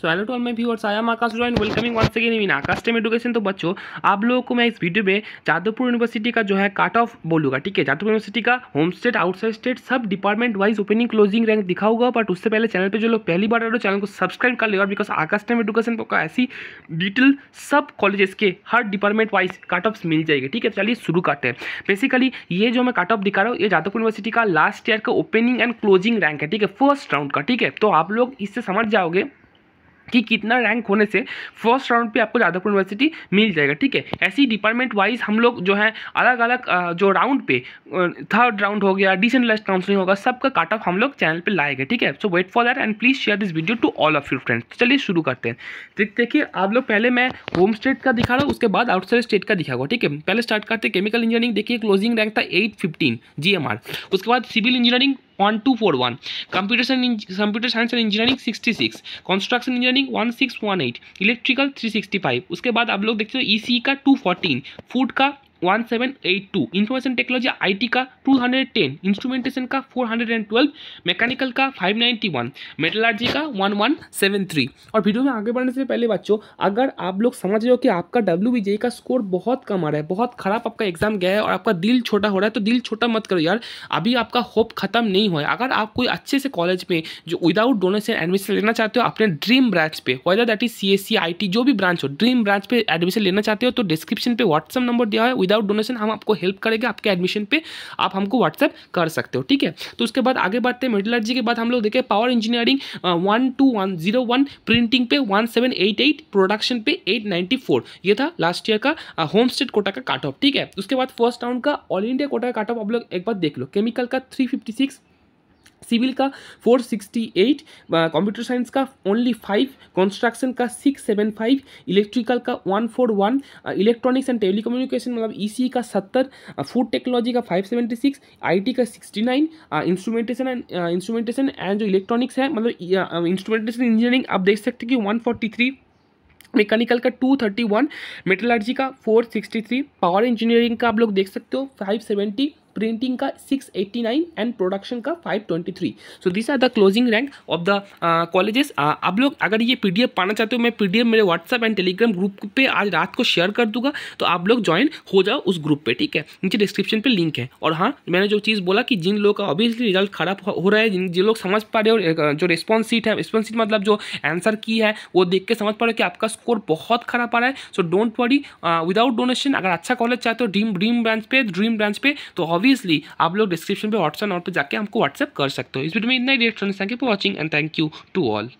so hello to all my viewers I am Akash join welcoming once again in Akash team education तो बच्चों आप लोगों को मैं इस वीडियो में जादवपुर यूनिवर्सिटी का जो है कट ऑफ बोलूंगा ठीक है जादवपुर यूनिवर्सिटी का होम स्टेट आउटसाइड स्टेट सब department wise opening closing rank दिखाऊंगा बट उससे पहले चैनल पर जो लोग पहली बार आ रहे चैनल को सब्सक्राइब कर लेगा बिकॉज आकाश टेम एडुकेशन का ऐसी डिटेल सब कॉलेजेस के हर डिपार्टमेंट वाइज कट ऑफ मिल जाएगी ठीक है तो चलिए शुरू करते हैं बेसिकली ये जो मैं कट ऑफ दिखा रहा हूँ ये जादवपुर यूनिवर्सिटी का लास्ट ईयर का ओपनिंग एंड क्लोजिंग रैंक है ठीक है फर्स्ट राउंड का ठीक है तो आप लोग इससे समझ जाओगे कि कितना रैंक होने से फर्स्ट राउंड पे आपको जादवपुर यूनिवर्सिटी मिल जाएगा ठीक है ऐसी डिपार्टमेंट वाइज हम लोग जो है अलग अलग जो राउंड पे थर्ड राउंड हो गया डिसेंट्रलाइज काउंसलिंग होगा सबका काट ऑफ हम लोग चैनल पे लाएंगे ठीक है so wait for that and please share this video to all of your friends चलिए शुरू करते हैं देखिए आप लोग पहले मैं होम स्टेट का दिखा रहा हूँ उसके बाद आउटसाइड स्टेट का दिखा ठीक है पहले स्टार्ट करते केमिकल इंजीनियरिंग देखिए क्लोजिंग रैंक था एट फिफ्टीन जी उसके बाद civil engineering one two four one computer computer science and engineering sixty six construction engineering one six one eight electrical three sixty five उसके बाद आप लोग देखते हो ई e सी e का टू फोर्टीन फूड का one seven eight two information technology IT का two hundred ten instrumentation का four hundred and twelve mechanical का फाइव नाइन्टी वन मेटलर्जी का वन वन सेवन थ्री और video में आगे बढ़ने से पहले बच्चों अगर आप लोग समझ रहे हो कि आपका डब्ल्यू e का स्कोर बहुत कम आ रहा है बहुत ख़राब आपका एग्जाम गया है और आपका दिल छोटा हो रहा है तो दिल छोटा मत करो यार अभी आपका होप खत्म नहीं हुआ है अगर आप कोई अच्छे से कॉलेज में जो विदाउट डोनेशन एडमिशन लेना चाहते हो अपने ड्रीम ब्रांच पे whether that is C S जो भी ब्रांच हो ड्रीम ब्रांच पे एडमिशन लेना चाहते हो तो डिस्क्रिप्शन पे व्हाट्सअप नंबर दिया है विदाउट डोनेशन हम आपको हेल्प करेंगे आपके एडमिशन पे आप हमको व्हाट्सएप कर सकते हो ठीक है तो उसके बाद आगे बढ़ते हैं मेटलर्जी के बाद हम लोग देखें power engineering one two one zero one printing पे one seven eight eight production पे एट नाइन्टी फोर ये था लास्ट ईयर का होम स्टेट कोटा का काट ऑफ ठीक है उसके बाद फर्स्ट राउंड का ऑल इंडिया कोटा का काट ऑफ आप लोग एक बार देख लो केमिकल का थ्री फिफ्टी सिक्स सिविल का 468 कंप्यूटर साइंस का ओनली फाइव कंस्ट्रक्शन का 675 इलेक्ट्रिकल का 141 इलेक्ट्रॉनिक्स एंड कम्युनिकेशन मतलब ईसीई e e का 70 फूड टेक्नोलॉजी का 576 आईटी का 69 इंस्ट्रूमेंटेशन एंड इंस्ट्रूमेंटेशन एंड जो इलेक्ट्रॉनिक्स है मतलब इंस्ट्रूमेंटेशन e, इंजीनियरिंग आप देख सकते हैं कि वन मैकेनिकल का 231 मेटलर्जी का 463 पावर इंजीनियरिंग का आप लोग देख सकते हो 570 प्रिंटिंग का 689 एंड प्रोडक्शन का 523 so this are the closing rank of the colleges आप लोग अगर ये पीडीएफ पाना चाहते हो मैं पीडीएफ मेरे व्हाट्सएप एंड टेलीग्राम ग्रुप पे आज रात को शेयर कर दूंगा तो आप लोग ज्वाइन हो जाओ उस ग्रुप पे ठीक है नीचे डिस्क्रिप्शन पे लिंक है और हाँ मैंने जो चीज़ बोला कि जिन लोगों का ऑब्वियसली रिजल्ट खराब हो रहा है जिन जिन लोग समझ पा रहे हो जो रिस्पॉन्स सीट है रिस्पॉन्स सीट मतलब जो आंसर की है वो देख के समझ पा रहे हो कि आपका स्कोर बहुत खराब आ रहा है so don't worry without donation अगर अच्छा कॉलेज चाहते हो ड्रीम ड्रीम ब्रांच पे ड्रीम ब्रांच पे तो ऑब्वियस ऑब्वियसली आप लोग डिस्क्रिप्शन पे व्हाट्सएप नॉट पर जाकर हमको व्हाट्सएप कर सकते हो इस वीडियो में इतना ही डेट friends thank you for watching and thank you to all